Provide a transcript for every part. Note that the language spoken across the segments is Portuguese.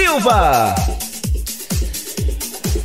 Silva.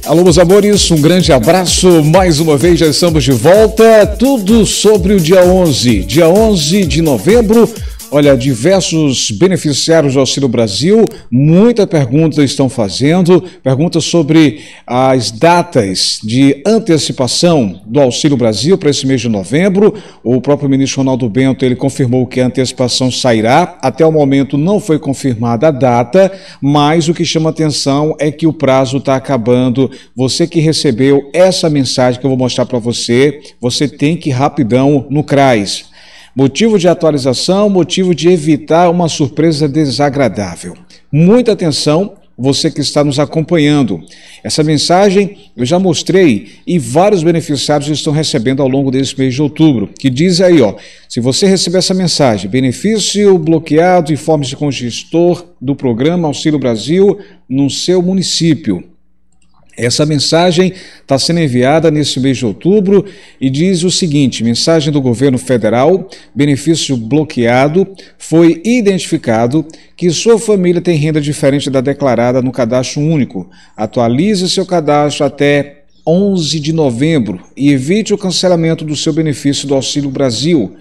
Alô, meus amores, um grande abraço. Mais uma vez já estamos de volta. Tudo sobre o dia 11. Dia 11 de novembro, Olha, diversos beneficiários do Auxílio Brasil, muita pergunta estão fazendo, perguntas sobre as datas de antecipação do Auxílio Brasil para esse mês de novembro. O próprio ministro Ronaldo Bento, ele confirmou que a antecipação sairá. Até o momento não foi confirmada a data, mas o que chama atenção é que o prazo está acabando. Você que recebeu essa mensagem que eu vou mostrar para você, você tem que ir rapidão no CRAS Motivo de atualização, motivo de evitar uma surpresa desagradável. Muita atenção, você que está nos acompanhando. Essa mensagem eu já mostrei e vários beneficiários estão recebendo ao longo desse mês de outubro, que diz aí, ó, se você receber essa mensagem, benefício bloqueado, informe-se com o gestor do programa Auxílio Brasil no seu município. Essa mensagem está sendo enviada neste mês de outubro e diz o seguinte: mensagem do governo federal, benefício bloqueado, foi identificado que sua família tem renda diferente da declarada no cadastro único. Atualize seu cadastro até 11 de novembro e evite o cancelamento do seu benefício do Auxílio Brasil.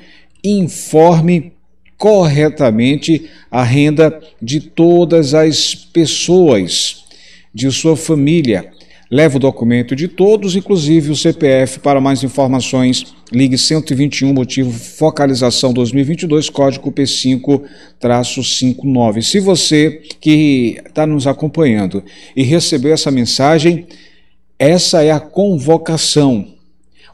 Informe corretamente a renda de todas as pessoas de sua família Leve o documento de todos, inclusive o CPF. Para mais informações, ligue 121 motivo focalização 2022, código P5-59. Se você que está nos acompanhando e recebeu essa mensagem, essa é a convocação.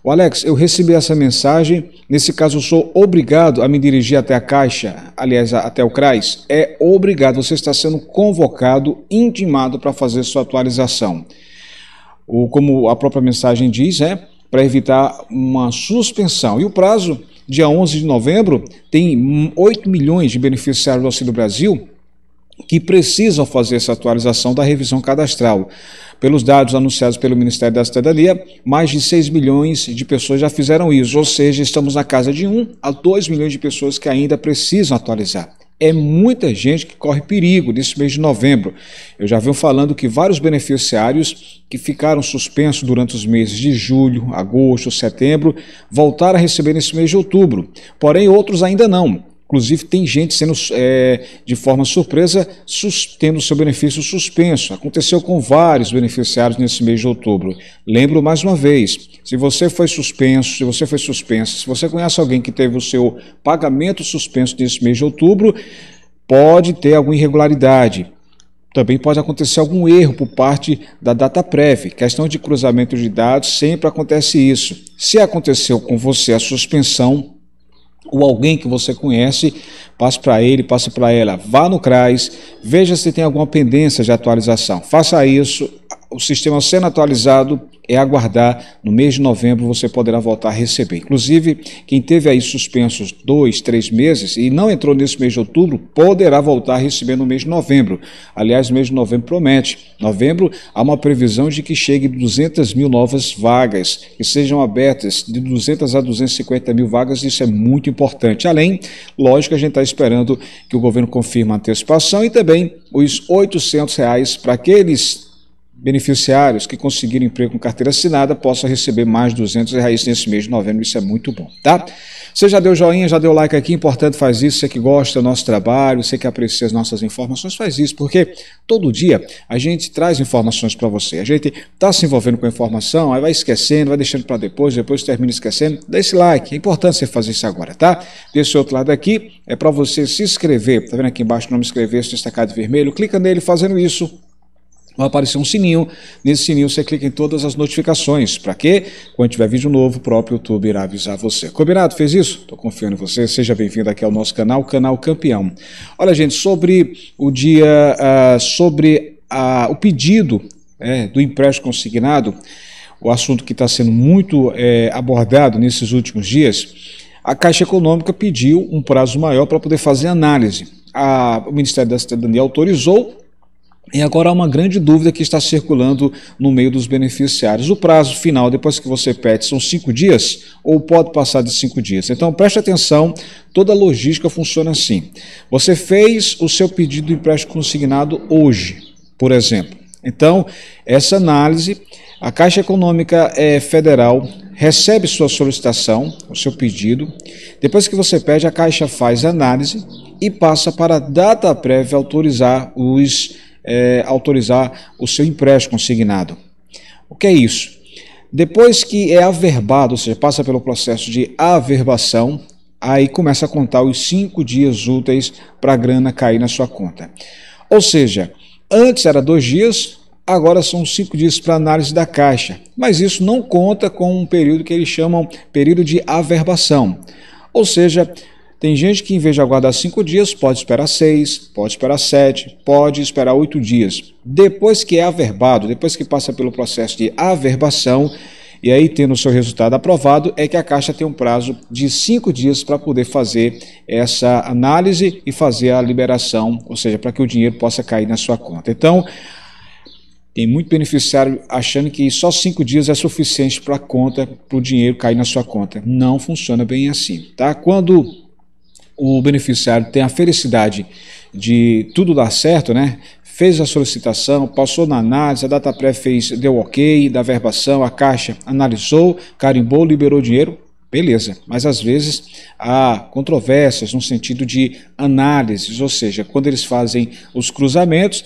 O Alex, eu recebi essa mensagem. Nesse caso, eu sou obrigado a me dirigir até a Caixa, aliás, até o CRAS. É obrigado, você está sendo convocado, intimado para fazer sua atualização ou como a própria mensagem diz, né, para evitar uma suspensão. E o prazo, dia 11 de novembro, tem 8 milhões de beneficiários do Auxílio Brasil que precisam fazer essa atualização da revisão cadastral. Pelos dados anunciados pelo Ministério da Cidadania, mais de 6 milhões de pessoas já fizeram isso, ou seja, estamos na casa de 1 a 2 milhões de pessoas que ainda precisam atualizar é muita gente que corre perigo nesse mês de novembro. Eu já venho falando que vários beneficiários que ficaram suspensos durante os meses de julho, agosto, setembro, voltaram a receber nesse mês de outubro. Porém, outros ainda não. Inclusive, tem gente sendo, é, de forma surpresa, tendo seu benefício suspenso. Aconteceu com vários beneficiários nesse mês de outubro. Lembro mais uma vez: se você foi suspenso, se você foi suspensa, se você conhece alguém que teve o seu pagamento suspenso nesse mês de outubro, pode ter alguma irregularidade. Também pode acontecer algum erro por parte da data prévia. Questão de cruzamento de dados, sempre acontece isso. Se aconteceu com você a suspensão, ou alguém que você conhece, passe para ele, passe para ela, vá no CRAS, veja se tem alguma pendência de atualização. Faça isso, o sistema sendo atualizado, é aguardar. No mês de novembro você poderá voltar a receber. Inclusive, quem teve aí suspensos dois, três meses e não entrou nesse mês de outubro, poderá voltar a receber no mês de novembro. Aliás, o mês de novembro promete. Novembro há uma previsão de que chegue 200 mil novas vagas, que sejam abertas de 200 a 250 mil vagas. Isso é muito importante. Além, lógico, a gente está esperando que o governo confirme a antecipação e também os R$ 800 para aqueles beneficiários que conseguiram emprego com carteira assinada possam receber mais 200 reais nesse mês de novembro. Isso é muito bom, tá? Você já deu joinha, já deu like aqui, importante faz isso. Você que gosta do nosso trabalho, você que aprecia as nossas informações, faz isso, porque todo dia a gente traz informações para você. A gente está se envolvendo com a informação, aí vai esquecendo, vai deixando para depois, depois termina esquecendo. Dá esse like, é importante você fazer isso agora, tá? Desse outro lado aqui é para você se inscrever. Tá vendo aqui embaixo o nome inscrever-se destacado de vermelho? Clica nele fazendo isso vai aparecer um sininho. Nesse sininho você clica em todas as notificações. Para quê? Quando tiver vídeo novo, o próprio YouTube irá avisar você. Combinado? Fez isso? Estou confiando em você. Seja bem-vindo aqui ao nosso canal, Canal Campeão. Olha, gente, sobre o dia, ah, sobre o pedido né, do empréstimo consignado, o assunto que está sendo muito é, abordado nesses últimos dias, a Caixa Econômica pediu um prazo maior para poder fazer análise. A, o Ministério da Cidadania autorizou e agora há uma grande dúvida que está circulando no meio dos beneficiários. O prazo final, depois que você pede, são cinco dias ou pode passar de cinco dias? Então preste atenção, toda a logística funciona assim. Você fez o seu pedido de empréstimo consignado hoje, por exemplo. Então, essa análise, a Caixa Econômica é, Federal recebe sua solicitação, o seu pedido. Depois que você pede, a Caixa faz a análise e passa para a data prévia autorizar os é, autorizar o seu empréstimo consignado. O que é isso? Depois que é averbado, ou seja, passa pelo processo de averbação, aí começa a contar os cinco dias úteis para a grana cair na sua conta. Ou seja, antes era dois dias, agora são cinco dias para análise da caixa, mas isso não conta com um período que eles chamam período de averbação. Ou seja, tem gente que, em vez de aguardar cinco dias, pode esperar seis, pode esperar sete, pode esperar oito dias. Depois que é averbado, depois que passa pelo processo de averbação, e aí tendo o seu resultado aprovado, é que a Caixa tem um prazo de cinco dias para poder fazer essa análise e fazer a liberação, ou seja, para que o dinheiro possa cair na sua conta. Então, tem muito beneficiário achando que só cinco dias é suficiente para a conta, para o dinheiro cair na sua conta. Não funciona bem assim, tá? Quando o beneficiário tem a felicidade de tudo dar certo, né? Fez a solicitação, passou na análise, a data pré fez, deu ok, da verbação, a caixa analisou, carimbou, liberou dinheiro, Beleza, mas às vezes há controvérsias no sentido de análises, ou seja, quando eles fazem os cruzamentos,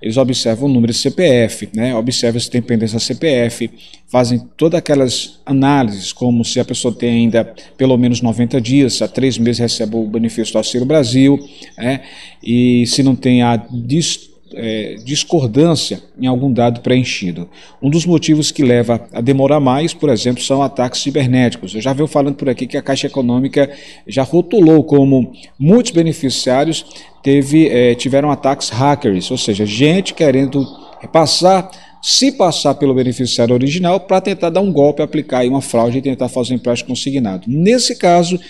eles observam o número de CPF, né? observam se tem pendência CPF, fazem todas aquelas análises, como se a pessoa tem ainda pelo menos 90 dias, há três meses recebe o benefício do Auxílio Brasil, né? e se não tem a distância, é, discordância em algum dado preenchido. Um dos motivos que leva a demorar mais, por exemplo, são ataques cibernéticos. Eu já venho falando por aqui que a Caixa Econômica já rotulou como muitos beneficiários teve, é, tiveram ataques hackers, ou seja, gente querendo passar se passar pelo beneficiário original para tentar dar um golpe, aplicar uma fraude e tentar fazer um empréstimo consignado. Nesse caso,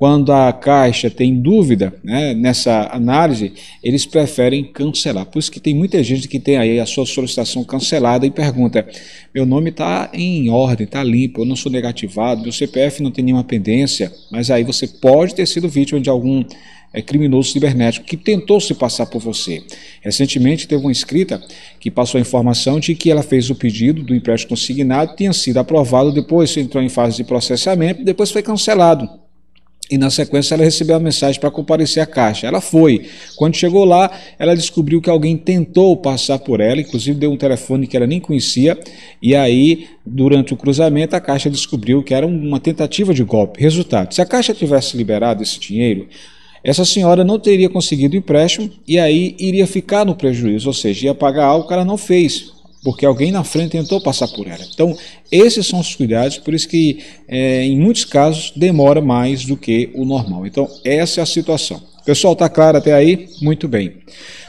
quando a Caixa tem dúvida né, nessa análise, eles preferem cancelar. Por isso que tem muita gente que tem aí a sua solicitação cancelada e pergunta: meu nome está em ordem, está limpo, eu não sou negativado, meu CPF não tem nenhuma pendência, mas aí você pode ter sido vítima de algum é, criminoso cibernético que tentou se passar por você. Recentemente teve uma escrita que passou a informação de que ela fez o pedido do empréstimo consignado, tinha sido aprovado, depois entrou em fase de processamento, depois foi cancelado. E na sequência ela recebeu a mensagem para comparecer à caixa. Ela foi. Quando chegou lá, ela descobriu que alguém tentou passar por ela, inclusive deu um telefone que ela nem conhecia. E aí, durante o cruzamento, a caixa descobriu que era uma tentativa de golpe. Resultado: se a caixa tivesse liberado esse dinheiro, essa senhora não teria conseguido o empréstimo e aí iria ficar no prejuízo, ou seja, ia pagar algo que ela não fez porque alguém na frente tentou passar por ela. Então, esses são os cuidados, por isso que é, em muitos casos demora mais do que o normal. Então, essa é a situação. Pessoal, está claro até aí? Muito bem.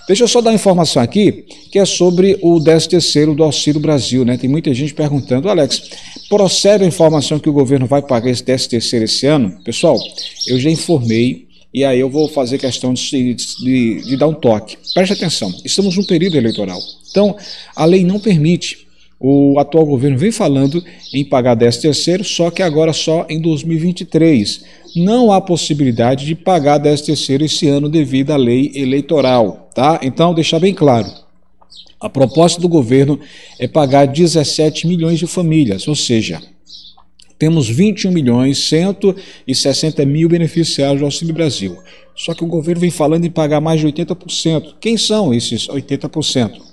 Deixa eu só dar informação aqui, que é sobre o 13º do Auxílio Brasil, né? Tem muita gente perguntando, Alex, procede a informação que o governo vai pagar esse 13º esse ano? Pessoal, eu já informei e aí eu vou fazer questão de, de, de, dar um toque. Preste atenção, estamos num período eleitoral. Então, a lei não permite. O atual governo vem falando em pagar 10 terceiro, só que agora só em 2023. Não há possibilidade de pagar 10 terceiro esse ano devido à lei eleitoral, tá? Então, deixar bem claro. A proposta do governo é pagar 17 milhões de famílias, ou seja, temos 21 milhões 160 mil beneficiários do Auxílio Brasil. Só que o governo vem falando em pagar mais de 80%. Quem são esses 80%?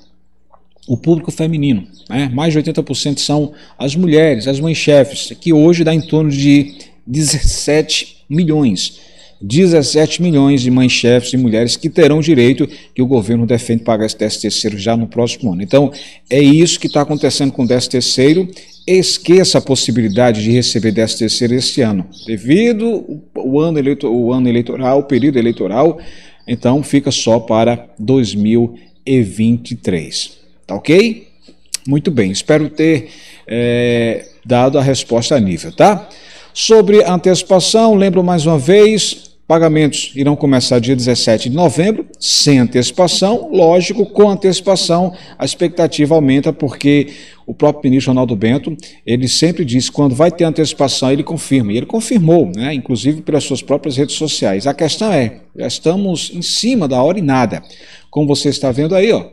o público feminino. Né? Mais de 80% são as mulheres, as mães-chefes, que hoje dá em torno de 17 milhões. 17 milhões de mães-chefes e mulheres que terão direito que o governo defende pagar esse 13 terceiro já no próximo ano. Então, é isso que está acontecendo com o 13 terceiro. Esqueça a possibilidade de receber 13 terceiro este ano. Devido o ano, eleito, o ano eleitoral, o período eleitoral, então fica só para 2023. Tá ok? Muito bem, espero ter é, dado a resposta a nível, tá? Sobre antecipação, lembro mais uma vez, pagamentos irão começar dia 17 de novembro, sem antecipação, lógico, com antecipação a expectativa aumenta porque o próprio ministro Ronaldo Bento, ele sempre diz quando vai ter antecipação, ele confirma, e ele confirmou, né, inclusive pelas suas próprias redes sociais. A questão é, já estamos em cima da hora e nada. Como você está vendo aí, ó,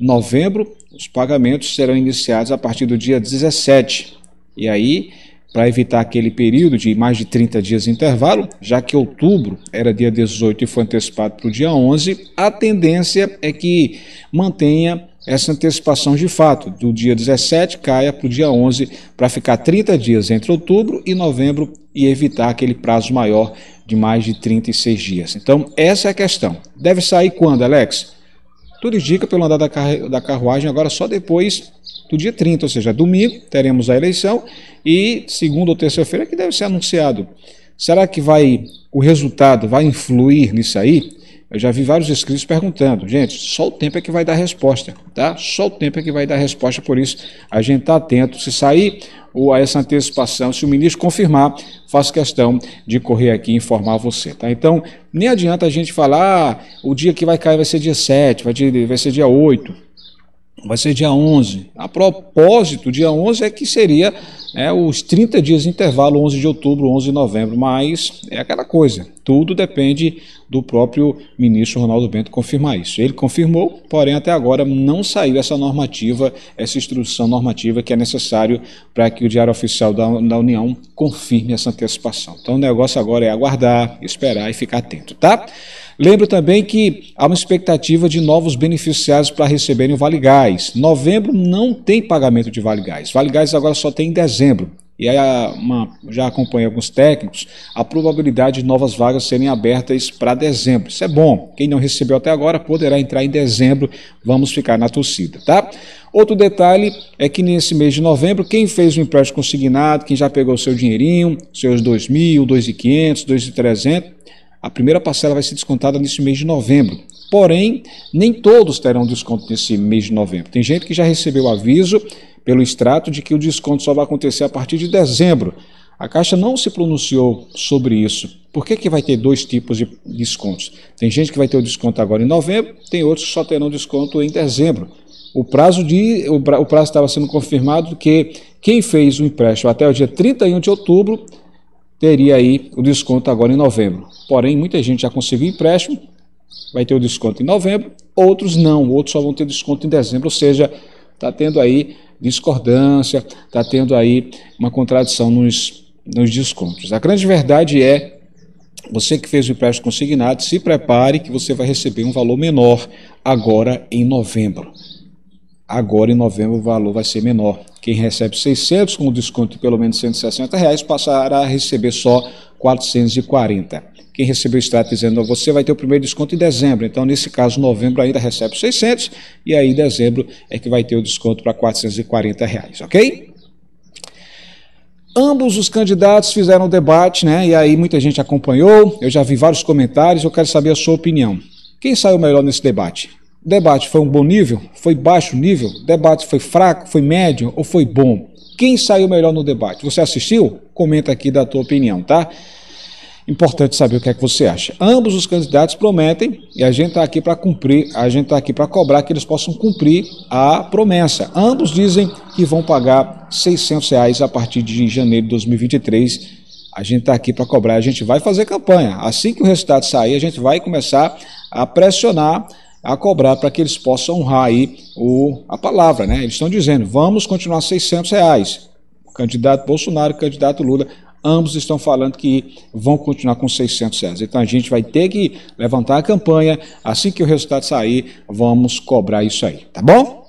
novembro os pagamentos serão iniciados a partir do dia 17. E aí, para evitar aquele período de mais de 30 dias de intervalo, já que outubro era dia 18 e foi antecipado para o dia 11, a tendência é que mantenha essa antecipação de fato, do dia 17 caia para o dia 11, para ficar 30 dias entre outubro e novembro e evitar aquele prazo maior de mais de 36 dias. Então, essa é a questão. Deve sair quando, Alex? Tudo indica pelo andar da, da carruagem agora só depois do dia 30, ou seja, domingo, teremos a eleição e segunda ou terça-feira é que deve ser anunciado. Será que vai o resultado vai influir nisso aí? Eu já vi vários inscritos perguntando, gente, só o tempo é que vai dar resposta, tá? Só o tempo é que vai dar resposta, por isso a gente está atento. Se sair ou a essa antecipação, se o ministro confirmar, faço questão de correr aqui e informar você, tá? Então, nem adianta a gente falar, ah, o dia que vai cair vai ser dia 7, vai, vai ser dia 8 vai ser dia 11. A propósito, dia 11 é que seria é, os 30 dias de intervalo, 11 de outubro, 11 de novembro, mas é aquela coisa, tudo depende do próprio ministro Ronaldo Bento confirmar isso. Ele confirmou, porém até agora não saiu essa normativa, essa instrução normativa que é necessário para que o Diário Oficial da, da União confirme essa antecipação. Então o negócio agora é aguardar, esperar e ficar atento, tá? Lembro também que há uma expectativa de novos beneficiários para receberem o Vale Gás. Novembro não tem pagamento de Vale Gás. Vale Gás agora só tem em dezembro. E aí uma, já acompanhei alguns técnicos, a probabilidade de novas vagas serem abertas para dezembro. Isso é bom. Quem não recebeu até agora poderá entrar em dezembro. Vamos ficar na torcida, tá? Outro detalhe é que nesse mês de novembro, quem fez o empréstimo consignado, quem já pegou seu dinheirinho, seus dois mil, dois quinhentos, dois trezentos a primeira parcela vai ser descontada nesse mês de novembro. Porém, nem todos terão desconto nesse mês de novembro. Tem gente que já recebeu aviso pelo extrato de que o desconto só vai acontecer a partir de dezembro. A Caixa não se pronunciou sobre isso. Por que, que vai ter dois tipos de descontos? Tem gente que vai ter o desconto agora em novembro, tem outros que só terão desconto em dezembro. O prazo de o prazo estava sendo confirmado que quem fez o empréstimo até o dia 31 de outubro teria aí o desconto agora em novembro. Porém, muita gente já conseguiu empréstimo, vai ter o desconto em novembro, outros não, outros só vão ter desconto em dezembro, ou seja, está tendo aí discordância, está tendo aí uma contradição nos, nos descontos. A grande verdade é, você que fez o empréstimo consignado, se prepare que você vai receber um valor menor agora em novembro agora em novembro o valor vai ser menor. Quem recebe 600 com desconto de pelo menos 160 reais passará a receber só 440. Quem recebeu o extrato dizendo você vai ter o primeiro desconto em dezembro, então nesse caso novembro ainda recebe 600 e aí em dezembro é que vai ter o desconto para 440 reais, ok? Ambos os candidatos fizeram o debate, né? E aí muita gente acompanhou. Eu já vi vários comentários. Eu quero saber a sua opinião. Quem saiu melhor nesse debate? O debate foi um bom nível? Foi baixo nível? O debate foi fraco? Foi médio? Ou foi bom? Quem saiu melhor no debate? Você assistiu? Comenta aqui da tua opinião, tá? Importante saber o que é que você acha. Ambos os candidatos prometem e a gente está aqui para cumprir, a gente está aqui para cobrar que eles possam cumprir a promessa. Ambos dizem que vão pagar 600 reais a partir de janeiro de 2023 a gente está aqui para cobrar, a gente vai fazer campanha. Assim que o resultado sair, a gente vai começar a pressionar a cobrar para que eles possam honrar aí o, a palavra. Né? Eles estão dizendo, vamos continuar 600 reais. O candidato Bolsonaro, e candidato Lula, ambos estão falando que vão continuar com 600 reais. Então a gente vai ter que levantar a campanha, assim que o resultado sair, vamos cobrar isso aí, tá bom?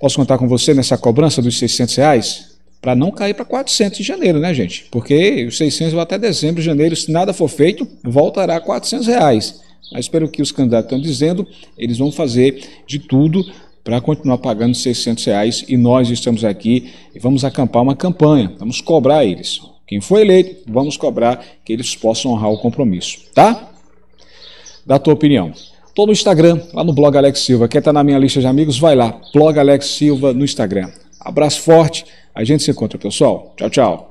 Posso contar com você nessa cobrança dos 600 reais? Para não cair para 400 em janeiro, né, gente? Porque os 600 vão até dezembro, janeiro, se nada for feito, voltará a 400 reais. Mas espero que os candidatos estão dizendo, eles vão fazer de tudo para continuar pagando 600 reais e nós estamos aqui e vamos acampar uma campanha, vamos cobrar eles. Quem foi eleito, vamos cobrar que eles possam honrar o compromisso, tá? Da tua opinião. Tô no Instagram, lá no blog Alex Silva. Quer estar tá na minha lista de amigos? Vai lá, blog Alex Silva no Instagram. Abraço forte, a gente se encontra, pessoal. Tchau, tchau.